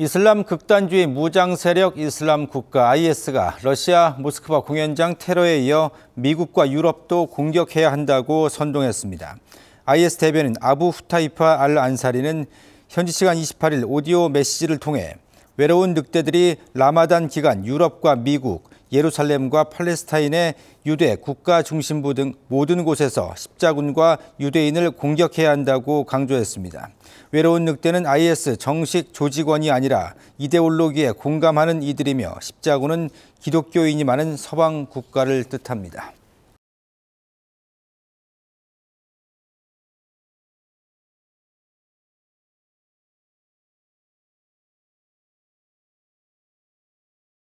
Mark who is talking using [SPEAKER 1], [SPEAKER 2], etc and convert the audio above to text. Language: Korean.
[SPEAKER 1] 이슬람 극단주의 무장 세력 이슬람 국가 IS가 러시아 모스크바 공연장 테러에 이어 미국과 유럽도 공격해야 한다고 선동했습니다. IS 대변인 아부 후타이파 알 안사리는 현지 시간 28일 오디오 메시지를 통해 외로운 늑대들이 라마단 기간 유럽과 미국, 예루살렘과 팔레스타인의 유대, 국가 중심부 등 모든 곳에서 십자군과 유대인을 공격해야 한다고 강조했습니다. 외로운 늑대는 IS 정식 조직원이 아니라 이데올로기에 공감하는 이들이며 십자군은 기독교인이 많은 서방 국가를 뜻합니다.